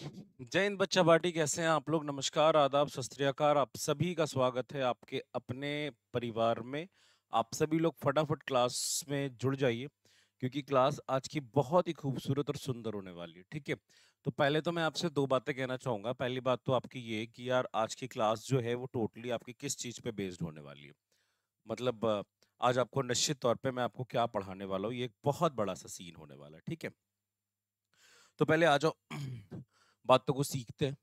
जय हिंद बच्चा बाटी कैसे हैं आप लोग नमस्कार आदाब सस्त्रियाकार आप सभी का स्वागत है आपके अपने परिवार में आप सभी लोग फटाफट क्लास में जुड़ जाइए क्योंकि क्लास आज की बहुत ही खूबसूरत और सुंदर होने वाली है ठीक है तो पहले तो मैं आपसे दो बातें कहना चाहूँगा पहली बात तो आपकी ये कि यार आज की क्लास जो है वो टोटली आपकी किस चीज़ पे बेस्ड होने वाली है मतलब आज आपको निश्चित तौर पर मैं आपको क्या पढ़ाने वाला हूँ ये एक बहुत बड़ा सा सीन होने वाला है ठीक है तो पहले आ जाओ बातों को सीखते हैं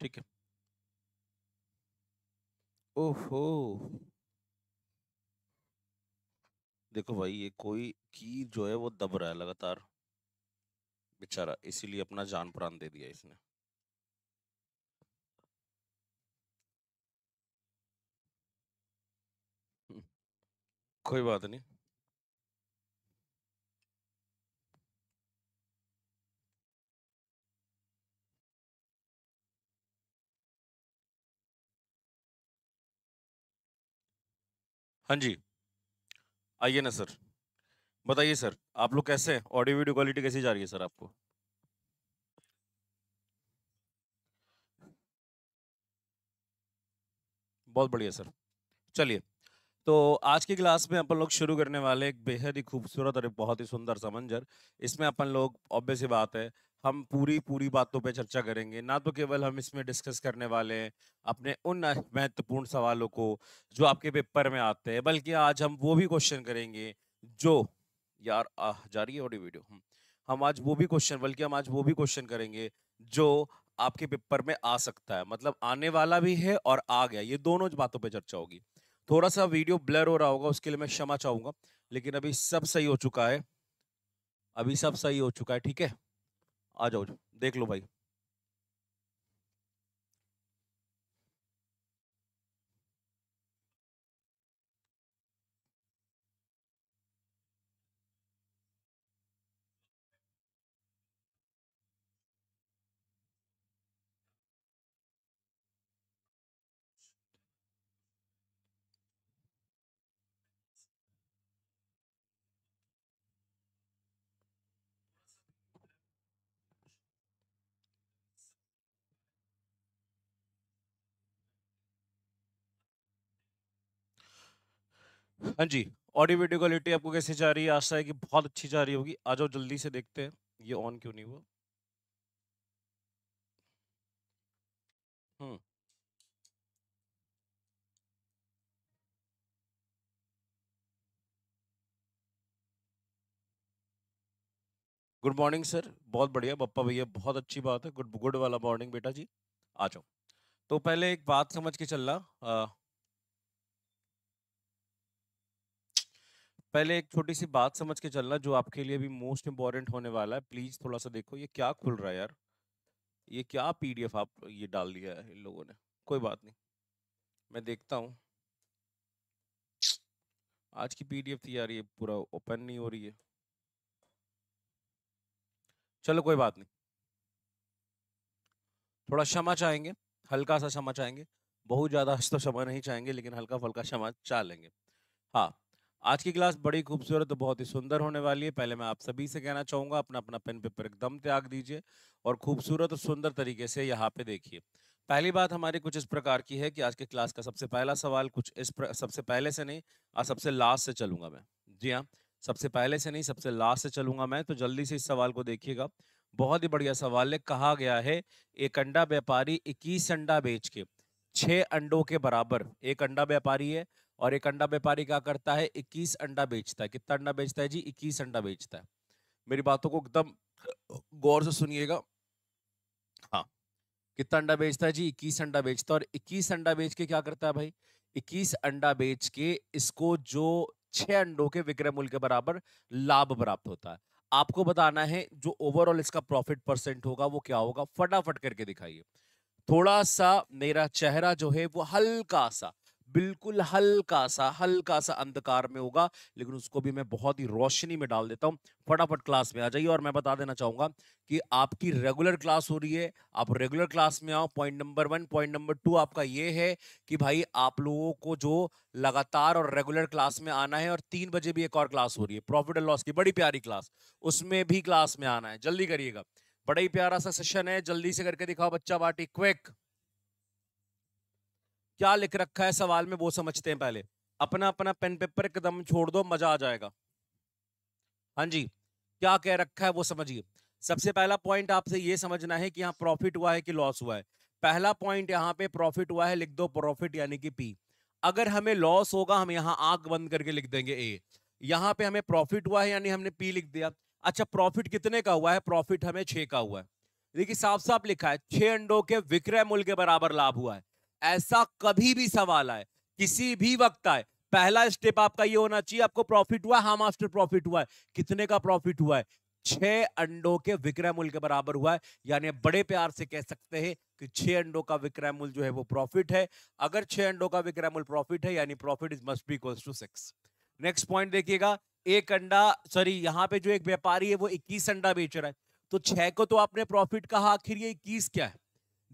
ठीक है ओहो देखो भाई ये कोई की जो है वो दब रहा है लगातार बेचारा इसीलिए अपना जान प्राण दे दिया इसने कोई बात नहीं हाँ जी आइए ना सर बताइए सर आप लोग कैसे हैं ऑडियो वीडियो क्वालिटी कैसी जा रही है सर आपको बहुत बढ़िया सर चलिए तो आज की क्लास में अपन लोग शुरू करने वाले एक बेहद ही खूबसूरत और बहुत ही सुंदर समंजर इसमें अपन लोग ऑब्वियस ही बात है हम पूरी पूरी बातों पर चर्चा करेंगे ना तो केवल हम इसमें डिस्कस करने वाले हैं अपने उन महत्वपूर्ण सवालों को जो आपके पेपर में आते हैं बल्कि आज हम वो भी क्वेश्चन करेंगे जो यार आ, जा रही है ऑडियो वीडियो हम हम आज वो भी क्वेश्चन बल्कि हम आज वो भी क्वेश्चन करेंगे जो आपके पेपर में आ सकता है मतलब आने वाला भी है और आ गया ये दोनों बातों पर चर्चा होगी थोड़ा सा वीडियो ब्लर हो रहा होगा उसके लिए मैं क्षमा चाहूँगा लेकिन अभी सब सही हो चुका है अभी सब सही हो चुका है ठीक है आ जाओ देख लो भाई हाँ जी ऑडियो वीडियो क्वालिटी आपको कैसी जा रही है आशा है कि बहुत अच्छी जा रही होगी आ जाओ जल्दी से देखते हैं ये ऑन क्यों नहीं हुआ गुड मॉर्निंग सर बहुत बढ़िया पप्पा भैया बहुत अच्छी बात है गुड गुड वाला मॉर्निंग बेटा जी आ जाओ तो पहले एक बात समझ के चलना पहले एक छोटी सी बात समझ के चलना जो आपके लिए भी मोस्ट इम्पॉर्टेंट होने वाला है प्लीज थोड़ा सा देखो ये क्या खुल रहा है यार ये क्या पीडीएफ आप ये डाल दिया है इन लोगों ने कोई बात नहीं मैं देखता हूँ आज की पीडीएफ थी यार ये पूरा ओपन नहीं हो रही है चलो कोई बात नहीं थोड़ा क्षमा चाहेंगे हल्का सा क्षमा चाहेंगे बहुत ज्यादा तो क्षमा नहीं चाहेंगे लेकिन हल्का फुल्का क्षमा चाह लेंगे हाँ आज की क्लास बड़ी खूबसूरत और बहुत ही सुंदर होने वाली है पहले मैं आप सभी से कहना चाहूँगा अपना अपना पेन पेपर एकदम त्याग दीजिए और खूबसूरत और सुंदर तरीके से यहाँ पे देखिए पहली बात हमारी कुछ इस प्रकार की है कि आज के क्लास का सबसे पहला सवाल कुछ इस प्र... सबसे पहले से नहीं आज सबसे लास्ट से चलूंगा मैं जी हाँ सबसे पहले से नहीं सबसे लास्ट से चलूंगा मैं तो जल्दी से इस सवाल को देखिएगा बहुत ही बढ़िया सवाल है कहा गया है एक अंडा व्यापारी इक्कीस अंडा बेच के छह अंडों के बराबर एक अंडा व्यापारी है और एक अंडा व्यापारी क्या करता है इक्कीस अंडा बेचता है कितना अंडा बेचता है जी इक्कीस अंडा बेचता है मेरी बातों को एकदम गौर से सुनिएगा हाँ कितना अंडा बेचता है जी इक्कीस अंडा बेचता है और इक्कीस अंडा बेच के क्या करता है भाई इक्कीस अंडा बेच के इसको जो छह अंडों के विक्रय मूल्य के बराबर लाभ प्राप्त होता है आपको बताना है जो ओवरऑल इसका प्रॉफिट परसेंट होगा वो क्या होगा फटाफट करके दिखाइए थोड़ा सा मेरा चेहरा जो है वो हल्का सा बिल्कुल हल्का सा हल्का सा अंधकार में होगा लेकिन उसको भी मैं बहुत ही रोशनी में डाल देता हूँ फटाफट क्लास में आ जाइए और मैं बता देना चाहूंगा कि आपकी रेगुलर क्लास हो रही है आप रेगुलर क्लास में आओ point number one point number two आपका ये है कि भाई आप लोगों को जो लगातार और रेगुलर क्लास में आना है और तीन बजे भी एक और क्लास हो रही है प्रॉफिट एंड लॉस की बड़ी प्यारी क्लास उसमें भी क्लास में आना है जल्दी करिएगा बड़ा ही प्यारा सा सेशन है जल्दी से करके दिखाओ बच्चा बाटी क्विक क्या लिख रखा है सवाल में वो समझते हैं पहले अपना अपना पेन पेपर एकदम छोड़ दो मजा आ जाएगा हाँ जी क्या कह रखा है वो समझिए सबसे पहला पॉइंट आपसे ये समझना है कि यहाँ प्रॉफिट हुआ है कि लॉस हुआ है पहला पॉइंट यहाँ पे प्रॉफिट हुआ है लिख दो प्रॉफिट यानी कि पी अगर हमें लॉस होगा हम यहाँ आग बंद करके लिख देंगे ए यहाँ पे हमें प्रॉफिट हुआ है यानी हमने पी लिख दिया अच्छा प्रॉफिट कितने का हुआ है प्रॉफिट हमें छे का हुआ है देखिए साफ साफ लिखा है छे अंडों के विक्रय मूल्य के बराबर लाभ हुआ है ऐसा कभी भी सवाल आए किसी भी वक्त आए पहला स्टेप आपका ये होना चाहिए आपको प्रॉफिट हुआ हा मास्टर प्रॉफिट हुआ है कितने का प्रॉफिट हुआ है छह अंडों के विक्रय मूल्य के बराबर हुआ है यानी बड़े प्यार से कह सकते हैं कि छह अंडों का विक्रय मूल्य जो है वो प्रॉफिट है अगर छह अंडों का विक्रय मूल्य प्रॉफिट है यानी profit is must be equals to six next point देखिएगा एक अंडा सॉरी यहाँ पे जो एक व्यापारी है वो इक्कीस अंडा बेच रहा है तो छह को तो आपने प्रॉफिट कहा आखिर ये इक्कीस क्या है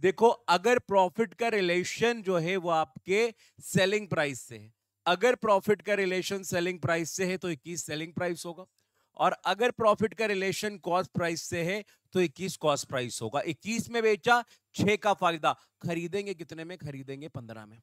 देखो अगर प्रॉफिट का रिलेशन जो है वो आपके सेलिंग प्राइस से है अगर प्रॉफिट का रिलेशन सेलिंग प्राइस से है तो इक्कीस सेलिंग प्राइस होगा और अगर प्रॉफिट का रिलेशन कॉस्ट प्राइस से है तो 21 कॉस्ट प्राइस होगा 21 में बेचा 6 का फायदा खरीदेंगे कितने में खरीदेंगे 15 में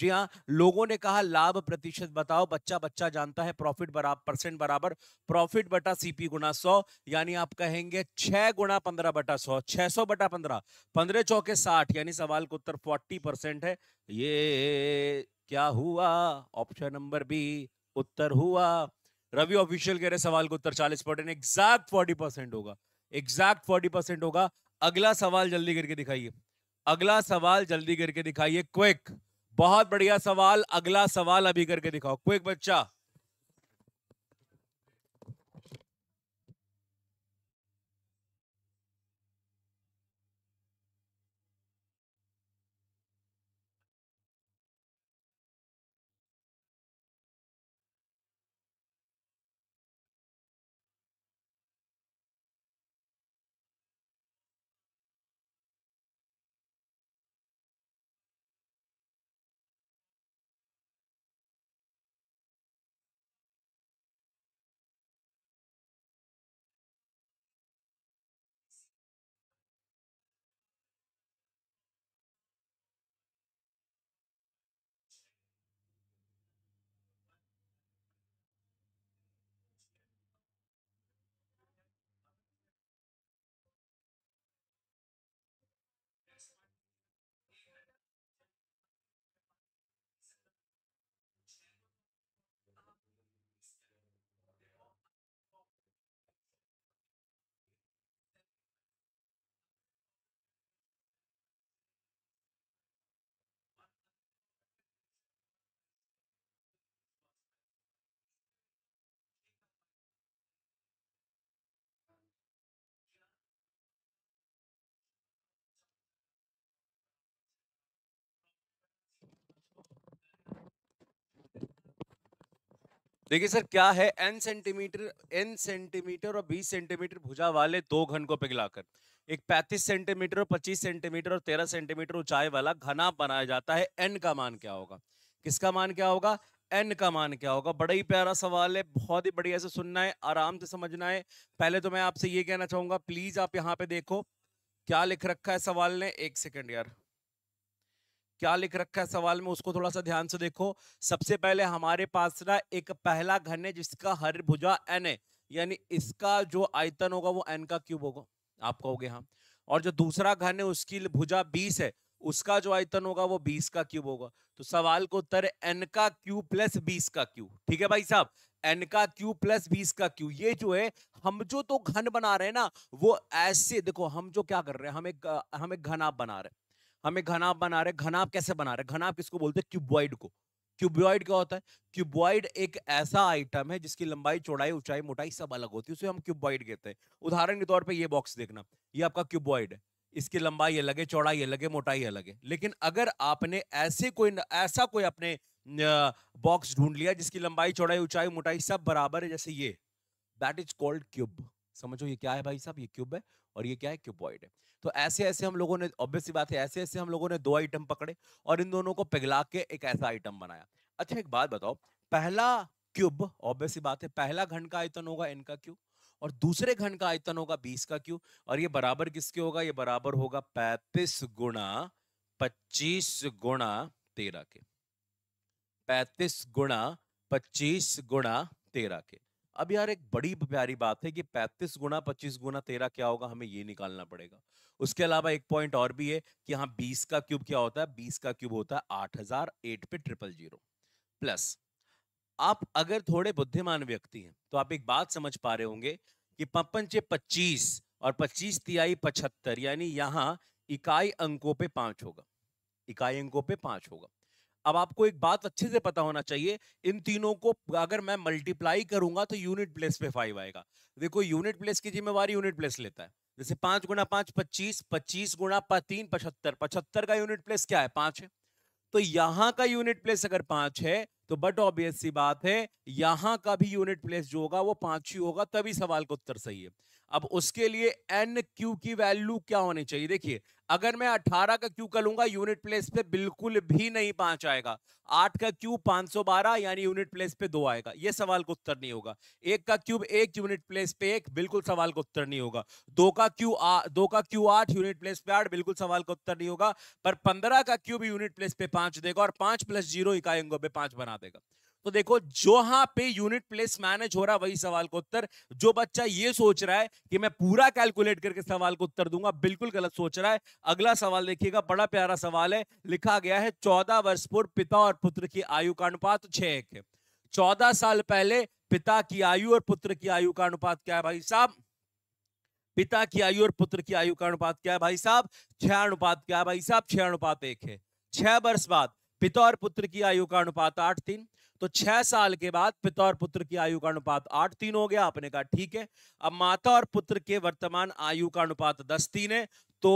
जी हाँ लोगों ने कहा लाभ प्रतिशत बताओ बच्चा बच्चा जानता है प्रॉफिट बराबर परसेंट बराबर प्रॉफिट बटा सीपी गुना सौ यानी आप कहेंगे छह गुना पंद्रह बटा सौ छह सौ बटा पंद्रह पंद्रह चौके साठ यानी सवाल का उत्तर फोर्टी परसेंट है ये क्या हुआ ऑप्शन नंबर बी उत्तर हुआ रवि ऑफिशियल कह रहे सवाल का उत्तर चालीस परसेंट एग्जैक्ट फोर्टी परसेंट होगा एग्जैक्ट फोर्टी परसेंट होगा अगला सवाल जल्दी करके दिखाइए अगला सवाल जल्दी करके दिखाइए क्विक बहुत बढ़िया सवाल अगला सवाल अभी करके दिखाओ क्विक बच्चा देखिए सर क्या है एन सेंटीमीटर एन सेंटीमीटर और बीस सेंटीमीटर भुजा वाले दो घन को पिघलाकर एक पैंतीस सेंटीमीटर और पच्चीस सेंटीमीटर और तेरह सेंटीमीटर ऊंचाई वाला घना बनाया जाता है एन का मान क्या होगा किसका मान क्या होगा एन का मान क्या होगा बड़ा ही प्यारा सवाल है बहुत ही बढ़िया से सुनना है आराम से समझना है पहले तो मैं आपसे ये कहना चाहूंगा प्लीज आप यहाँ पे देखो क्या लिख रखा है सवाल ने एक सेकेंड यार क्या लिख रखा है सवाल में उसको थोड़ा सा ध्यान से देखो सबसे पहले हमारे पास ना एक पहला घन है जिसका हर भुजा एन है यानी इसका जो आयतन होगा वो एन का क्यूब होगा आप कहोगे हाँ और जो दूसरा घन है उसकी भुजा बीस है उसका जो आयतन होगा वो बीस का क्यूब होगा तो सवाल को उत्तर एन का क्यूब प्लस बीस का क्यूब ठीक है भाई साहब एन का क्यू प्लस बीस का क्यू ये जो है हम जो तो घन बना रहे हैं ना वो ऐसे देखो हम जो क्या कर रहे हैं हम एक हम एक घन आप बना रहे हैं हमें घनाब बना रहे घनाब कैसे बना रहे घनाब किसको बोलते हैं क्यूबॉइड को क्यूबॉइड क्या होता है क्यूबॉइड एक ऐसा आइटम है जिसकी लंबाई चौड़ाई ऊंचाई मोटाई सब अलग होती है उसे हम क्यूबॉइड कहते हैं उदाहरण के तौर पर यह बॉक्स देखना ये आपका क्यूबॉइड है इसकी लंबाई अलग है चौड़ाई अलग है मोटाई अलग है लेकिन अगर आपने ऐसे कोई ऐसा कोई अपने बॉक्स ढूंढ लिया जिसकी लंबाई चौड़ाई ऊंचाई मोटाई सब बराबर है जैसे ये दैट इज कॉल्ड क्यूब समझो ये क्या है भाई साहब ये क्यूब है और ये क्या है क्यूबॉइड है तो ऐसे ऐसे हम लोगों ने ऑब्वियस बात है ऐसे ऐसे हम लोगों ने दो आइटम पकड़े और इन दोनों को पिघला के एक ऐसा आइटम बनाया अच्छा एक बात बताओ पहला क्यूब ऑब्वियस बात है पहला घन का आयतन होगा एन का क्यूब और दूसरे घन का आयतन होगा बीस का क्यू और ये बराबर किसके होगा ये बराबर होगा पैंतीस गुणा पच्चीस गुणा तेरह के पैंतीस गुणा पच्चीस गुणा तेरह के अब यार एक बड़ी प्यारी बात है कि पैंतीस गुणा पच्चीस गुणा तेरह क्या होगा हमें ये निकालना पड़ेगा उसके अलावा एक पॉइंट और भी है कि हाँ बीस का क्यूब क्या होता है बीस का क्यूब होता है आठ हजार एट पे ट्रिपल जीरो प्लस आप अगर थोड़े बुद्धिमान व्यक्ति हैं तो आप एक बात समझ पा रहे होंगे कि पपंचे पच्चीस और पच्चीस तिहाई पचहत्तर यानी यहाँ इकाई अंकों पे पांच होगा इकाई अंकों पे पांच होगा अब आपको एक बात अच्छे से पता होना चाहिए इन तीनों को अगर मैं मल्टीप्लाई करूंगा तो यूनिट प्लेस पे फाइव आएगा देखो यूनिट प्लेस की जिम्मेवारी यूनिट प्लेस लेता है जैसे पांच गुणा पांच पच्चीस पच्चीस गुणा तीन पचहत्तर पचहत्तर का यूनिट प्लेस क्या है पांच है तो यहां का यूनिट प्लेस अगर पांच है तो बट ऑब्वियस सी बात है यहां का भी यूनिट प्लेस जो होगा वो पांच ही होगा तभी सवाल का उत्तर सही है अब उसके लिए एन क्यू की वैल्यू क्या होनी चाहिए देखिए अगर मैं अठारह का क्यू कर लूंगा यूनिट प्लेस पे बिल्कुल भी नहीं पांच आएगा आठ का क्यू बारह यानी यूनिट प्लेस पे दो आएगा ये सवाल का उत्तर नहीं होगा एक का क्यूब एक यूनिट प्लेस पे एक बिल्कुल सवाल का उत्तर नहीं होगा दो का क्यू दो का क्यू आठ यूनिट प्लेस पे आठ बिल्कुल सवाल का उत्तर नहीं होगा पर पंद्रह का क्यूब यूनिट प्लेस पे पांच देगा और पांच प्लस जीरो इकाई अंगों पर पांच बनाता देगा तो देखो जहां पे यूनिट प्लेस मैनेज हो रहा वही सवाल का उत्तर जो बच्चा ये सोच रहा है कि मैं पूरा कैलकुलेट करके सवाल को उत्तर दूंगा बिल्कुल गलत सोच रहा है अगला सवाल देखिएगा बड़ा प्यारा सवाल है लिखा गया है चौदह वर्ष पूर्व पिता और पुत्र की आयु का अनुपात छह एक है चौदह साल पहले पिता की आयु और पुत्र की आयु का अनुपात क्या है भाई साहब पिता की आयु और पुत्र की आयु का अनुपात क्या है भाई साहब छह अनुपात क्या है भाई साहब छह अनुपात एक है छह वर्ष बाद पिता और पुत्र की आयु का अनुपात आठ तीन तो छह साल के बाद पिता और पुत्र की आयु का अनुपात आठ तीन हो गया आपने कहा ठीक है अब माता और पुत्र के वर्तमान आयु का अनुपात दस तीन है तो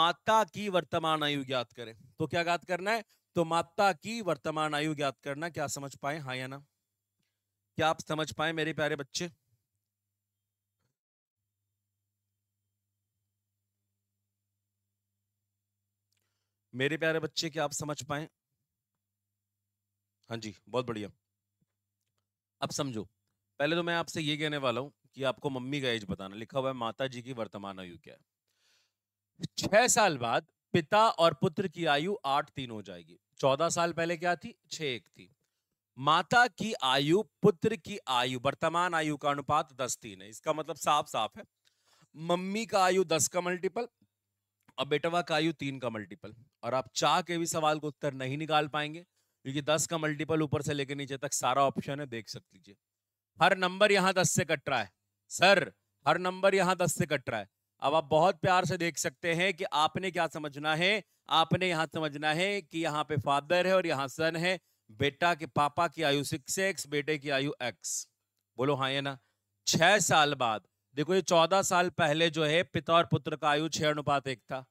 माता की वर्तमान आयु ज्ञात करें तो क्या ज्ञात करना है तो माता की वर्तमान आयु ज्ञात करना क्या समझ पाए हाँ या ना क्या आप समझ पाए मेरे प्यारे बच्चे मेरे प्यारे बच्चे क्या आप समझ पाए हाँ जी बहुत बढ़िया अब समझो पहले तो मैं आपसे ये कहने वाला हूँ कि आपको मम्मी का एज बताना लिखा हुआ है माता जी की वर्तमान आयु क्या है छह साल बाद पिता और पुत्र की आयु आठ तीन हो जाएगी चौदह साल पहले क्या थी छह एक थी माता की आयु पुत्र की आयु वर्तमान आयु का अनुपात दस तीन है इसका मतलब साफ साफ है मम्मी का आयु दस का मल्टीपल और बेटवा का आयु तीन का मल्टीपल और आप चाह के भी सवाल को उत्तर नहीं निकाल पाएंगे क्योंकि दस का मल्टीपल ऊपर से लेकर नीचे तक सारा ऑप्शन है देख सकती लीजिए हर नंबर यहाँ दस से कट रहा है सर हर नंबर यहाँ दस से कट रहा है अब आप बहुत प्यार से देख सकते हैं कि आपने क्या समझना है आपने यहाँ समझना है कि यहाँ पे फादर है और यहाँ सन है बेटा के पापा की आयु सिक्स एक्स बेटे की आयु एक्स बोलो हाँ ये ना छह साल बाद देखो ये चौदह साल पहले जो है पिता और पुत्र का आयु छह अनुपात एक था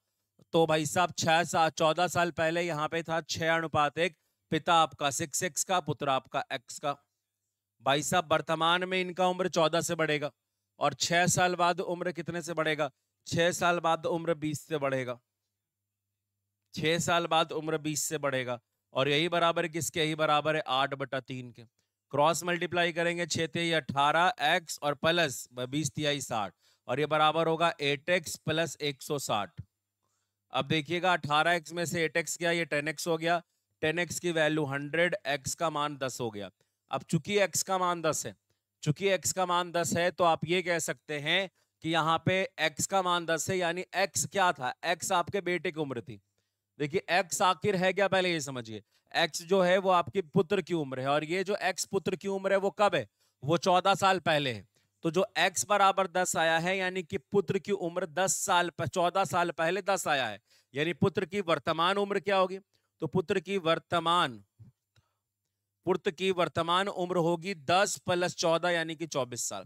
तो भाई साहब छह साल चौदह साल पहले यहाँ पे था छह अनुपात एक पिता आपका सिक्स एक्स का पुत्र आपका एक्स का भाई साहब वर्तमान में इनका उम्र चौदह से बढ़ेगा और छह साल बाद उम्र कितने से बढ़ेगा छह साल बाद उम्र बीस से बढ़ेगा छह साल बाद उम्र बीस से बढ़ेगा और यही बराबर किसके यही बराबर है आठ बटा तीन के क्रॉस मल्टीप्लाई करेंगे छे ते अठारह एक्स और प्लस बीस तिहाई साठ और ये बराबर होगा एट एक्स प्लस एक सौ साठ अब देखिएगा अठारह एक्स में से एट एक्स गया ये टेन एक्स हो गया टेन एक्स की वैल्यू हंड्रेड एक्स का मान दस हो गया अब चूंकि एक्स का मान दस है चूंकि एक्स का मान दस है तो आप ये कह सकते हैं कि यहाँ पे एक्स का मान दस है यानी एक्स क्या था एक्स आपके बेटे की उम्र थी देखिए एक्स आखिर है क्या पहले ये समझिए एक्स जो है वो आपके पुत्र की उम्र है और ये जो एक्स पुत्र की उम्र है वो कब है वो चौदह साल पहले है तो जो एक्स बराबर दस आया है यानी कि पुत्र की उम्र दस साल चौदह साल पहले दस आया है यानी पुत्र की वर्तमान उम्र क्या होगी तो पुत्र की वर्तमान पुत्र की वर्तमान उम्र होगी दस प्लस चौदह यानी कि चौबीस साल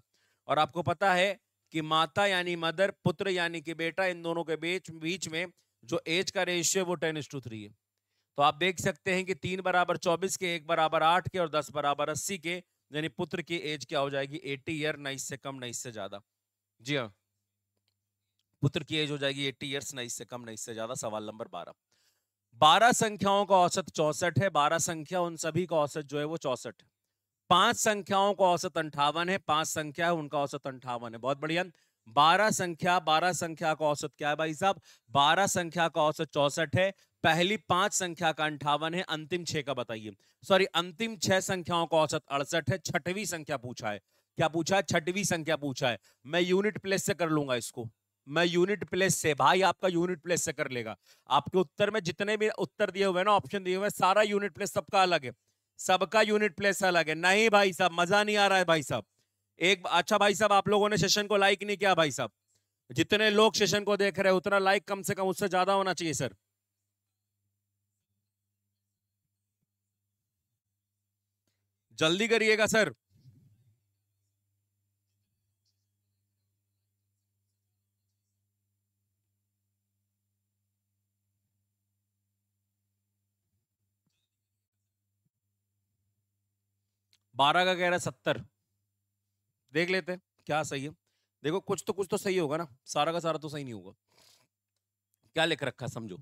और आपको पता है कि माता यानी मदर पुत्र यानी कि बेटा इन दोनों के बीच बीच में जो एज का रेशियो है वो टेन टू थ्री है तो आप देख सकते हैं कि तीन बराबर चौबीस के एक बराबर आठ के और दस बराबर अस्सी के यानी पुत्र की एज क्या हो जाएगी एट्टी ईयर ना इससे कम ना इससे ज्यादा जी हाँ पुत्र की एज हो जाएगी एट्टी ईयर्स ना इससे कम ना इससे ज्यादा सवाल नंबर बारह बारह संख्याओं का औसत चौसठ है बारह संख्या उन सभी का औसत जो है वो चौसठ पांच संख्याओं का औसत अंठावन है पांच संख्या है उनका औसत अंठावन है बहुत बढ़िया बारह संख्या बारह संख्या का औसत क्या है भाई साहब बारह संख्या का औसत चौसठ है पहली पांच संख्या का अंठावन है अंतिम छह का बताइए सॉरी अंतिम छह संख्याओं का औसत अड़सठ है छठवीं संख्या पूछा है क्या पूछा है छठवीं संख्या पूछा है मैं यूनिट प्लेस से कर लूंगा इसको मैं यूनिट प्लेस से भाई आपका यूनिट प्लेस से कर लेगा आपके उत्तर में जितने भी उत्तर दिए हुए ना ऑप्शन दिए हुए सारा यूनिट प्लेस सबका अलग है सबका यूनिट प्लेस अलग है नहीं भाई साहब मजा नहीं आ रहा है भाई साहब एक अच्छा भाई साहब आप लोगों ने सेशन को लाइक नहीं किया भाई साहब जितने लोग सेशन को देख रहे हैं उतना लाइक कम से कम उससे ज्यादा होना चाहिए सर जल्दी करिएगा सर बारह का कह रहा है सत्तर देख लेते हैं क्या सही है देखो कुछ तो कुछ तो सही होगा ना सारा का सारा तो सही नहीं होगा क्या लिख रखा समझो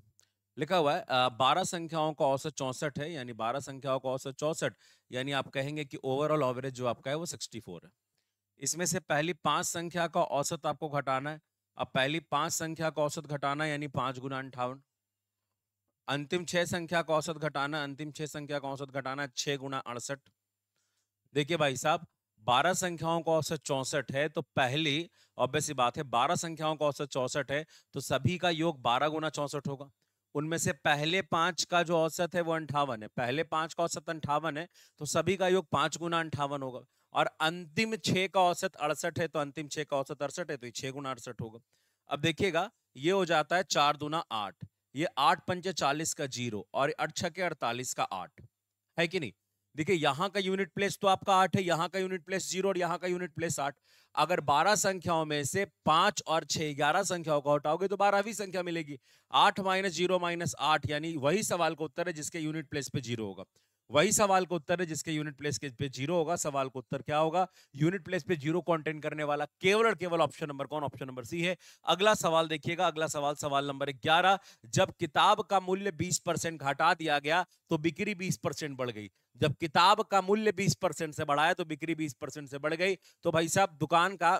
लिखा हुआ है बारह संख्याओं का औसत चौंसठ है यानी बारह संख्याओं का औसत चौंसठ यानी आप कहेंगे कि ओवरऑल एवरेज जो आपका है वो सिक्सटी फोर है इसमें से पहली पांच संख्या का औसत आपको घटाना है अब पहली पांच संख्या का औसत घटाना यानी पांच गुना अंठावन अंतिम छह संख्या का औसत घटाना अंतिम छह संख्या का औसत घटाना छह गुना अड़सठ देखिए भाई साहब बारह संख्याओं का औसत चौसठ है तो पहली ऑब्वियस बात है बारह संख्याओं का औसत चौसठ है तो सभी का योग बारह गुना चौसठ होगा उनमें से पहले पांच का जो औसत है वो अंठावन है पहले पांच का औसत अंठावन है तो सभी का योग पांच गुना अंठावन होगा और अंतिम छः का औसत अड़सठ है तो अंतिम छः का औसत अड़सठ है तो छह गुना अड़सठ होगा अब देखिएगा ये हो जाता है चार दुना आठ ये आठ पंचे चालीस का जीरो और अठ छके अड़तालीस का आठ है कि नहीं देखिए यहाँ का यूनिट प्लेस तो आपका आठ है यहाँ का यूनिट प्लेस जीरो और यहाँ का यूनिट प्लेस आठ अगर बारह संख्याओं में से पांच और छह ग्यारह संख्याओं को हटाओगे तो बारहवीं संख्या मिलेगी आठ माइनस जीरो माइनस आठ यानी वही सवाल का उत्तर है जिसके यूनिट प्लेस पे जीरो होगा वही सवाल का उत्तर है जिसके यूनिट प्लेस के पे जीरो होगा सवाल का उत्तर क्या होगा यूनिट प्लेस पे जीरो कंटेंट करने वाला केवल और केवल ऑप्शन नंबर कौन ऑप्शन नंबर सी है अगला सवाल देखिएगा अगला सवाल सवाल नंबर ग्यारह जब किताब का मूल्य बीस परसेंट घटा दिया गया तो बिक्री बीस परसेंट बढ़ गई जब किताब का मूल्य बीस परसेंट से बढ़ाया तो बिक्री बीस परसेंट से बढ़ गई तो भाई साहब दुकान का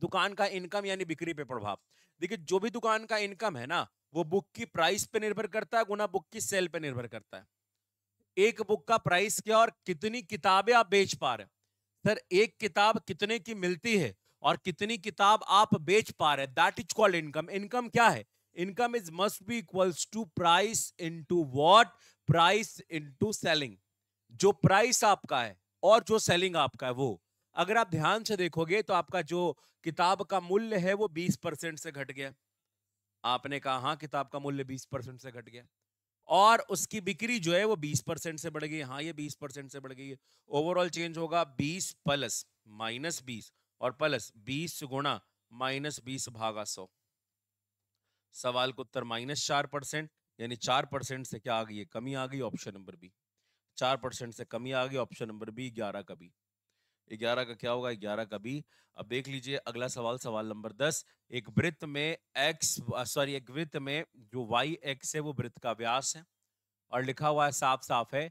दुकान का इनकम यानी बिक्री पे प्रभाव देखिए जो भी दुकान का इनकम है ना वो बुक की प्राइस पे निर्भर करता है गुना बुक की सेल पे निर्भर करता है एक बुक का प्राइस क्या और कितनी किताबें आप बेच पा रहे सर एक किताब कितने की मिलती है और कितनी किताब आप बेच पा रहे that is called income income क्या है income is must be equals to price into what price into selling जो प्राइस आपका है और जो सेलिंग आपका है वो अगर आप ध्यान से देखोगे तो आपका जो किताब का मूल्य है वो बीस परसेंट से घट गया आपने कहा हाँ किताब का मूल्य बीस परसेंट से घट गया और उसकी बिक्री जो है वो बीस परसेंट से बढ़ गई हाँ ये बीस परसेंट से बढ़ गई है ओवरऑल चेंज होगा बीस प्लस माइनस बीस और प्लस बीस गुणा माइनस बीस भागा सौ सवाल का उत्तर माइनस चार परसेंट यानी चार परसेंट से क्या आ गई है कमी आ गई ऑप्शन नंबर बी चार परसेंट से कमी आ गई ऑप्शन नंबर बी ग्यारह का बी ग्यारह का क्या होगा ग्यारह का बी अब देख लीजिए अगला सवाल सवाल नंबर दस एक वृत्त में एक्स सॉरी एक वृत्त में जो वाई एक्स है वो वृत्त का व्यास है और लिखा हुआ है साफ साफ है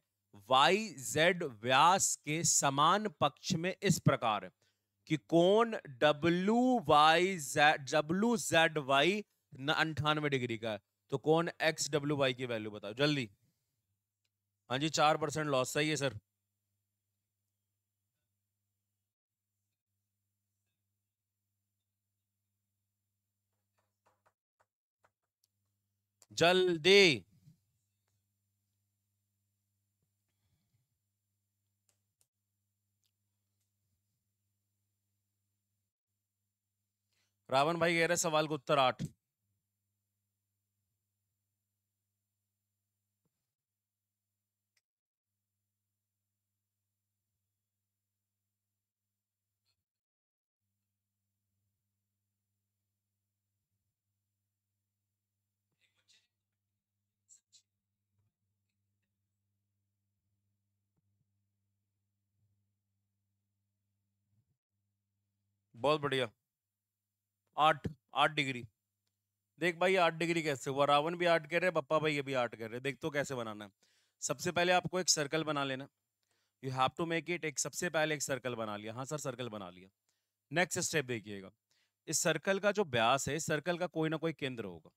वाई जेड व्यास के समान पक्ष में इस प्रकार है कि कोण W Y Z W Z Y अंठानवे डिग्री का है तो कौन एक्स डब्ल्यू वाई की वैल्यू बताओ जल्दी हाँ जी चार परसेंट लॉस सही है सर जल्दी रावण भाई कह रहे सवाल का उत्तर आठ बहुत बढ़िया आठ आठ डिग्री देख भाई आठ डिग्री कैसे हुआ रावण भी आठ कह रहे पप्पा भाई ये भी आठ कह रहे हैं देख तो कैसे बनाना है सबसे पहले आपको एक सर्कल बना लेना you have to make it एक सबसे पहले एक सर्कल बना लिया हाँ सर सर्कल बना लिया नेक्स्ट स्टेप देखिएगा इस सर्कल का जो ब्यास है इस सर्कल का कोई ना कोई केंद्र होगा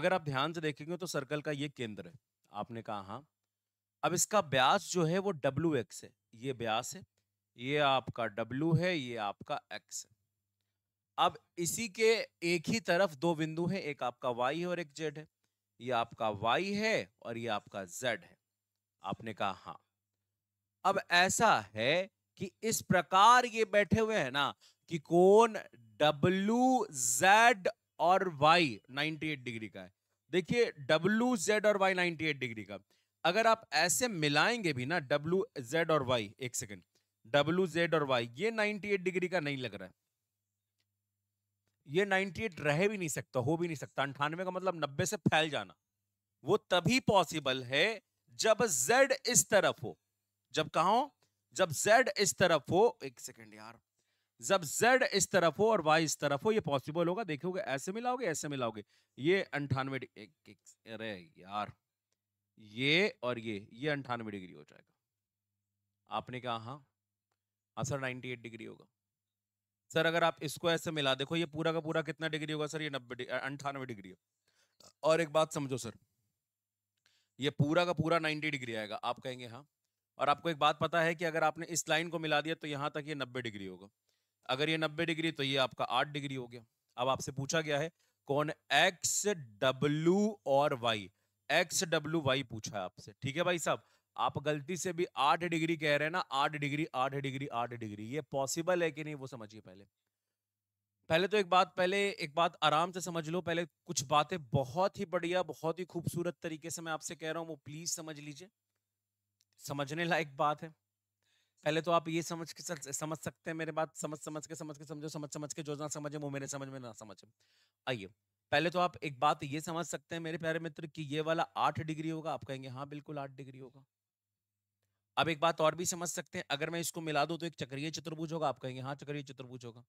अगर आप ध्यान से देखेंगे तो सर्कल का ये केंद्र है आपने कहा हाँ अब इसका ब्यास जो है वो डब्ल्यू एक्स है ये ब्यास है ये आपका W है ये आपका X है अब इसी के एक ही तरफ दो बिंदु हैं एक आपका Y है और एक Z है ये आपका Y है और ये आपका Z है आपने कहा हाँ अब ऐसा है कि इस प्रकार ये बैठे हुए हैं ना कि कोण डब्ल्यू जेड और वाई 98 डिग्री का है देखिए डब्ल्यू जेड और वाई 98 डिग्री का अगर आप ऐसे मिलाएंगे भी ना डब्ल्यू जेड और वाई एक सेकंड डब्ल्यू जेड और वाई ये 98 डिग्री का नहीं लग रहा है ये 98 रह भी नहीं सकता हो भी नहीं सकता अंठानवे का मतलब 90 से फैल जाना वो तभी पॉसिबल है जब जेड इस तरफ हो जब कहा हो जब जेड इस तरफ हो एक सेकेंड यार जब z इस तरफ हो और y इस तरफ हो ये पॉसिबल होगा देखोगे ऐसे मिलाओगे ऐसे मिलाओगे ये अंठानवे अरे यार ये और ये ये अंठानवे डिग्री हो जाएगा आपने कहा हाँ आंसर 98 डिग्री होगा सर अगर आप इसको ऐसे मिला देखो ये पूरा का पूरा कितना डिग्री होगा सर ये नब्बे अंठानवे डिग्री और एक बात समझो सर ये पूरा का पूरा 90 डिग्री आएगा आप कहेंगे हाँ और आपको एक बात पता है कि अगर आपने इस लाइन को मिला दिया तो यहाँ तक ये नब्बे डिग्री होगा अगर ये नब्बे डिग्री तो ये आपका आठ डिग्री हो गया अब आपसे पूछा गया है कौन एक्स डब्ल्यू और वाई एक्स डब्ल्यू वाई पूछा है आपसे ठीक है भाई साहब आप गलती से भी आठ डिग्री कह रहे हैं ना आठ डिग्री आठ डिग्री आठ डिग्री ये पॉसिबल है कि नहीं वो समझिए पहले पहले तो एक बात पहले एक बात आराम से समझ लो पहले कुछ बातें बहुत ही बढ़िया बहुत ही खूबसूरत तरीके से मैं आपसे कह रहा हूँ वो प्लीज समझ लीजिए समझने लायक बात है पहले तो आप ये समझ के समझ सकते हैं मेरे बात समझ समझ के समझ के समझो समझ समझ के जो ना समझे वो मेरे समझ में ना समझे आइए पहले तो आप एक बात ये समझ सकते हैं मेरे प्यारे मित्र कि ये वाला आठ डिग्री होगा आप कहेंगे हाँ बिल्कुल आठ डिग्री होगा अब एक बात और भी समझ सकते हैं अगर मैं इसको मिला दूं तो एक चक्रीय चतुर्भुज होगा आप कहेंगे हाँ चक्रीय चतुर्भुज होगा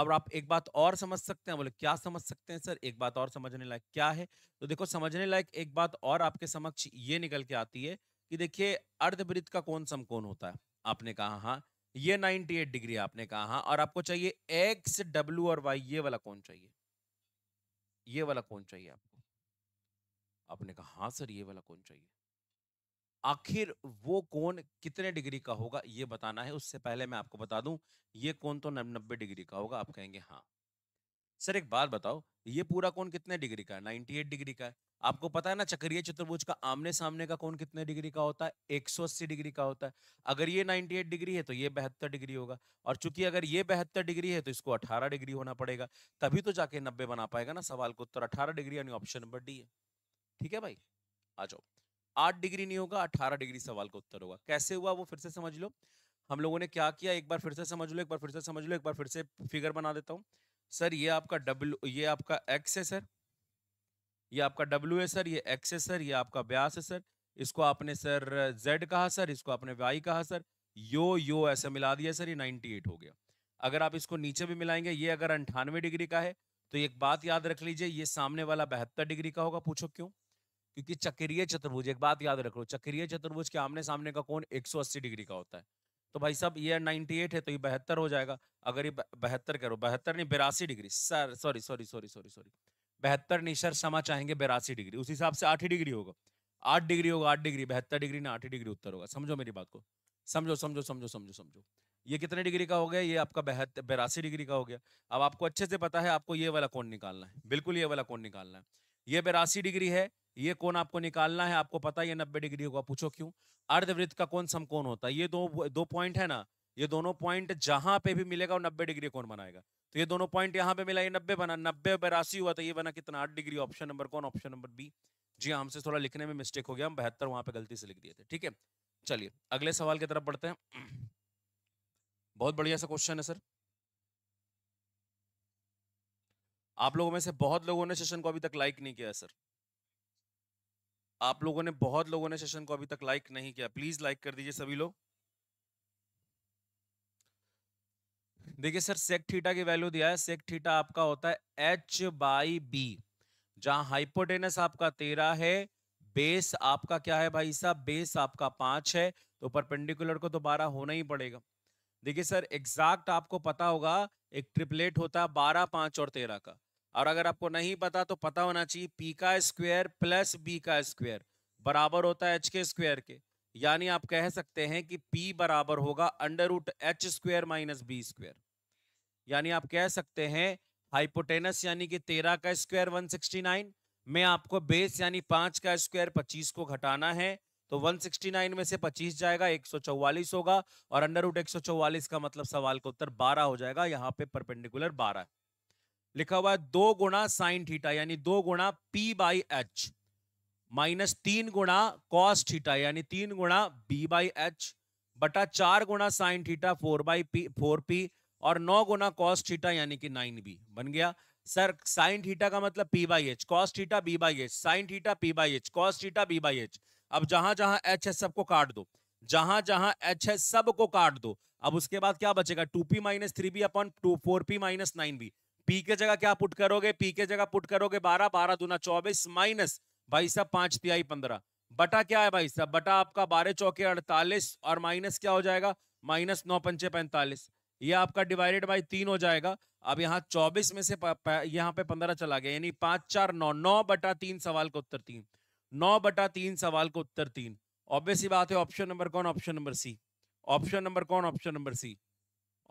अब आप एक बात और समझ सकते हैं बोले क्या समझ सकते हैं सर एक बात और समझने लायक क्या है तो देखो समझने लायक एक बात और आपके समक्ष ये निकल के आती है कि देखिए अर्धवृत्त का कौन समकोण होता है आपने कहा हाँ ये 98 डिग्री आपने कहा हाँ और आपको चाहिए एक्स डब्ल्यू और वाई ये वाला कौन चाहिए ये वाला कौन चाहिए आपको आपने कहा हाँ सर ये वाला कौन चाहिए आखिर वो कोण कितने डिग्री का होगा ये बताना है उससे पहले मैं आपको बता दूं ये कोण तो नब्बे डिग्री का होगा आप कहेंगे हाँ सर एक बात बताओ ये पूरा कोण कितने डिग्री का है 98 डिग्री का है आपको पता है ना चक्रीय चतुर्भुज का आमने सामने का कोण कितने डिग्री का होता है 180 डिग्री का होता है अगर ये 98 डिग्री है तो ये बहत्तर डिग्री होगा और चूंकि अगर ये बहत्तर डिग्री है तो इसको 18 डिग्री होना पड़ेगा तभी तो जाके 90 बना पाएगा ना सवाल को उत्तर अठारह डिग्री यानी ऑप्शन नंबर डी है ठीक है भाई आ जाओ आठ डिग्री नहीं होगा अठारह डिग्री सवाल का उत्तर होगा कैसे हुआ वो फिर से समझ लो हम लोगों ने क्या किया एक बार फिर से समझ लो एक बार फिर से समझ लो एक बार फिर से फिगर बना देता हूँ सर ये आपका डब्ल्यू ये आपका एक्स है सर ये आपका डब्ल्यू है सर ये एक्स है सर ये आपका ब्यास है सर इसको आपने सर जेड कहा सर इसको आपने वाई कहा सर यो यो ऐसे मिला दिया सर ये 98 हो गया अगर आप इसको नीचे भी मिलाएंगे ये अगर अंठानवे डिग्री का है तो एक बात याद रख लीजिए ये सामने वाला बहत्तर डिग्री का होगा पूछो क्यों क्योंकि चक्रीय चतुर्भुज एक बात याद रख लो चक्रीय चतुर्भुज के आमने सामने का कौन एक डिग्री का होता है तो भाई साहब ये 98 है तो ये बहत्तर हो जाएगा अगर ये बहत्तर करो बहत्तर नहीं बिरासी degree sir sorry sorry sorry sorry sorry बहत्तर नहीं सर क्षमा चाहेंगे बिरासी डिग्री उस हिसाब से आठ ही डिग्री होगा आठ डिग्री होगा आठ डिग्री बहत्तर डिग्री ना आठ डिग्री उत्तर होगा समझो मेरी बात को समझो समझो समझो समझो समझो ये कितने डिग्री का हो गया ये आपका बहत्तर बिरासी डिग्री का हो गया अब आपको अच्छे से पता है आपको ये वाला कौन निकालना है बिल्कुल ये वाला कौन निकालना है ये बेरासी डिग्री है ये कोण आपको निकालना है आपको पता है नब्बे डिग्री होगा पूछो क्यों अर्धवृत्त का कोण समकोण होता है ये दो दो पॉइंट है ना ये दोनों पॉइंट जहां पे भी मिलेगा वो नब्बे डिग्री कौन बनाएगा तो ये दोनों पॉइंट यहाँ पे मिला ये नब्बे बना नब्बे बेरासी हुआ तो ये बना कितना आठ डिग्री ऑप्शन नंबर कौन ऑप्शन नंबर बी जी हाँ, हमसे थोड़ा लिखने में मिस्टेक हो गया हम बेहतर वहां पर गलती से लिख दिए थे ठीक है चलिए अगले सवाल की तरफ बढ़ते हैं बहुत बढ़िया सा क्वेश्चन है सर आप लोगों में से बहुत लोगों ने सेशन को अभी तक लाइक नहीं किया सर आप लोगों ने बहुत लोगों ने सेशन को अभी तक लाइक नहीं किया प्लीज लाइक कर दीजिए सभी लोग देखिए सर सेक थीटा की वैल्यू दिया है सेक थीटा आपका होता है एच बाई बी जहां हाइपोटेनस आपका तेरह है बेस आपका क्या है भाई साहब बेस आपका पांच है तो परपेंडिकुलर को तो बारह होना ही पड़ेगा देखिए सर एग्जैक्ट आपको पता होगा एक ट्रिपलेट होता है बारह पांच और तेरह का और अगर आपको नहीं पता तो पता होना चाहिए पी का स्क्वायर प्लस बी का स्क्वायर बराबर होता है एच के स्क्वायर के यानी आप कह सकते हैं कि पी बराबर होगा under root H square minus B square यानी आप कह सकते हैं हाइपोटेनस यानी कि तेरह का स्क्वायर वन सिक्सटी नाइन में आपको बेस यानी पांच का स्क्वायर पच्चीस को घटाना है तो 169 में से 25 जाएगा 144 होगा और अंडर रूट 144 का मतलब सवाल का उत्तर 12 हो जाएगा यहाँ पे परपेंडिकुलर 12 है लिखा हुआ है दो गुणा साइन थीटा यानी दो गुणा पी बाई एच माइनस तीन गुणा कॉस थीटा यानी तीन गुणा बी बाई एच बटा चार गुणा sine theta four by P four P और नौ गुना कॉस थीटा यानी कि नाइन बी बन गया सर साइन थीटा का मतलब P by H cos theta B by H sine theta P by H cos theta B by H अब जहां जहां एच है सबको काट दो जहां जहां एच है सबको काट दो अब उसके बाद क्या बचेगा two P minus three B upon two four P minus nine B P के जगह क्या पुट करोगे पी के जगह पुट करोगे बारह बारह दूना चौबीस माइनस भाई साहब पांच तिहाई पंद्रह बटा क्या है भाई साहब बटा आपका बारह चौके अड़तालीस और माइनस क्या हो जाएगा माइनस नौ पंचे पैंतालीस ये आपका डिवाइडेड बाई तीन हो जाएगा अब यहाँ चौबीस में से यहाँ पे पंद्रह चला गया यानी पांच चार नौ नौ बटा तीन सवाल का उत्तर तीन नौ बटा तीन सवाल का उत्तर तीन ही बात है ऑप्शन नंबर कौन option number C option number कौन option number C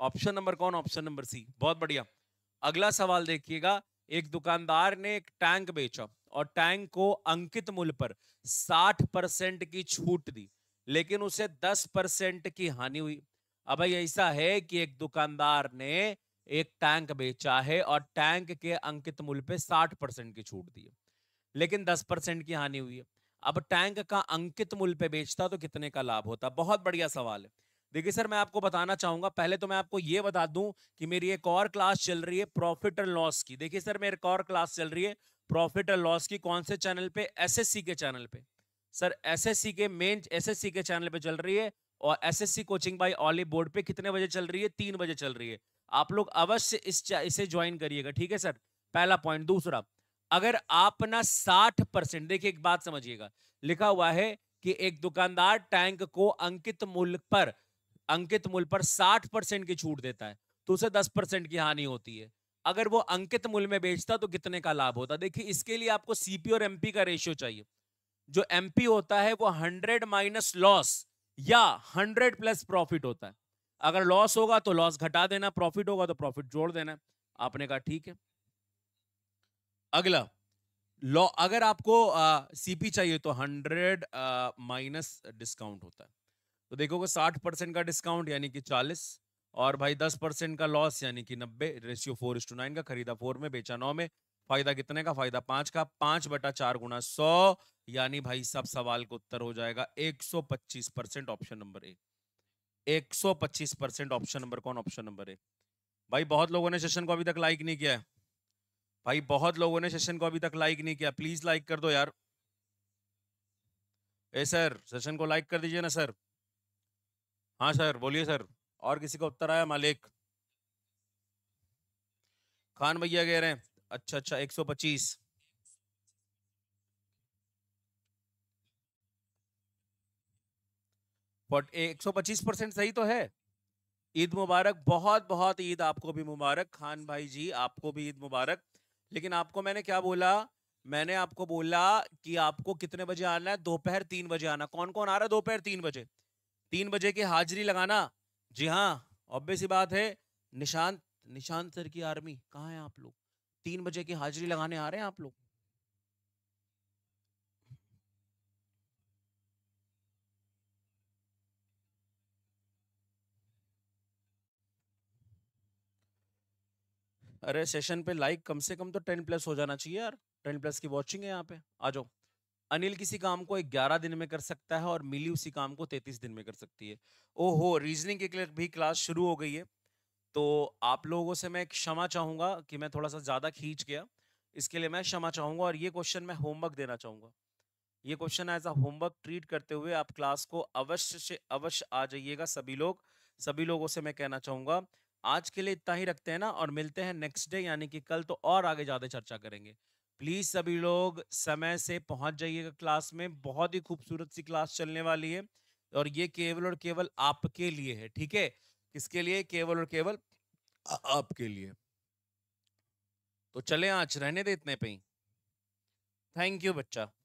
option number कौन ऑप्शन नंबर सी बहुत बढ़िया अगला सवाल देखिएगा एक दुकानदार ने एक टैंक बेचा और टैंक को अंकित मूल्य पर 60 परसेंट की छूट दी लेकिन उसे 10 परसेंट की हानि हुई अब ऐसा है कि एक दुकानदार ने एक टैंक बेचा है और टैंक के अंकित मूल्य पे 60 परसेंट की छूट दी लेकिन 10 परसेंट की हानि हुई है अब टैंक का अंकित मूल्य पे बेचता तो कितने का लाभ होता बहुत बढ़िया सवाल है देखिए सर मैं आपको बताना चाहूंगा पहले तो मैं आपको ये बता दूं कि मेरी एक और क्लास चल रही है प्रॉफिट एंड लॉस की देखिए सर मेरी एक और क्लास चल रही है प्रॉफिट एंड लॉस की कौन से चैनल पे एसएससी के चैनल पे सर एसएससी के मेन एसएससी के चैनल पे चल रही है और एसएससी कोचिंग बाय ऑली बोर्ड पे कितने बजे चल रही है तीन बजे चल रही है आप लोग अवश्य इस इसे ज्वाइन करिएगा ठीक है सर पहला पॉइंट दूसरा अगर आप ना साठ परसेंट देखिए एक बात समझिएगा लिखा हुआ है कि एक दुकानदार टैंक को अंकित मूल्य पर अंकित मूल पर 60 परसेंट की छूट देता है तो उसे 10 परसेंट की हानि होती है अगर वो अंकित मूल में बेचता तो कितने का लाभ होता देखिए इसके लिए आपको सीपी और एमपी का रेशियो चाहिए जो एमपी होता है वो हंड्रेड माइनस लॉस या हंड्रेड प्लस प्रॉफिट होता है अगर लॉस होगा तो लॉस घटा देना प्रॉफिट होगा तो प्रॉफिट जोड़ देना आपने कहा ठीक है अगला लॉ अगर आपको सीपी चाहिए तो हंड्रेड माइनस डिस्काउंट होता है तो देखोगे साठ परसेंट का डिस्काउंट यानी कि चालीस और भाई दस परसेंट का लॉस यानी कि नब्बे ratio four is to nine का खरीदा फोर में बेचा नौ में फायदा कितने का फायदा पांच का पांच बटा चार गुना सौ यानी भाई सब सवाल का उत्तर हो जाएगा एक सौ पच्चीस परसेंट ऑप्शन नंबर ए एक सौ पच्चीस परसेंट ऑप्शन नंबर कौन ऑप्शन नंबर ए भाई बहुत लोगों ने सेशन को अभी तक लाइक नहीं किया भाई बहुत लोगों ने सेशन को अभी तक लाइक नहीं किया प्लीज लाइक कर दो यार ए सर सेशन को लाइक कर दीजिए ना सर हाँ सर बोलिए सर और किसी का उत्तर आया मालिक खान भैया कह रहे हैं अच्छा अच्छा एक पच्चीस बट पच्चीस परसेंट सही तो है ईद मुबारक बहुत बहुत ईद आपको भी मुबारक खान भाई जी आपको भी ईद मुबारक लेकिन आपको मैंने क्या बोला मैंने आपको बोला कि आपको कितने बजे आना है दोपहर तीन बजे आना कौन कौन आ रहा है दोपहर तीन बजे तीन बजे की हाजिरी लगाना जी हाँ ऑब्वियस बात है निशांत निशांत सर की आर्मी कहाँ है आप लोग तीन बजे की हाजिरी लगाने आ रहे हैं आप लोग अरे सेशन पे लाइक कम से कम तो टेन प्लस हो जाना चाहिए यार टेन प्लस की वॉचिंग है यहाँ पे आ जाओ अनिल किसी काम को 11 दिन में कर सकता है और मिली उसी काम को 33 दिन में कर सकती है ओहो रीजनिंग के लिए भी क्लास शुरू हो गई है तो आप लोगों से मैं क्षमा चाहूंगा कि मैं थोड़ा सा ज़्यादा खींच गया इसके लिए मैं क्षमा चाहूंगा और ये क्वेश्चन मैं होमवर्क देना चाहूंगा ये question as a homework treat करते हुए आप क्लास को अवश्य से अवश्य आ जाइएगा सभी लोग सभी लोगों से मैं कहना चाहूँगा आज के लिए इतना ही रखते हैं ना और मिलते हैं नेक्स्ट डे यानी कि कल तो और आगे ज़्यादा चर्चा करेंगे प्लीज़ सभी लोग समय से पहुंच जाइएगा क्लास में बहुत ही खूबसूरत सी क्लास चलने वाली है और ये केवल और केवल आपके लिए है ठीक है किसके लिए केवल और केवल आपके लिए तो चले आज रहने दे इतने पे ही थैंक यू बच्चा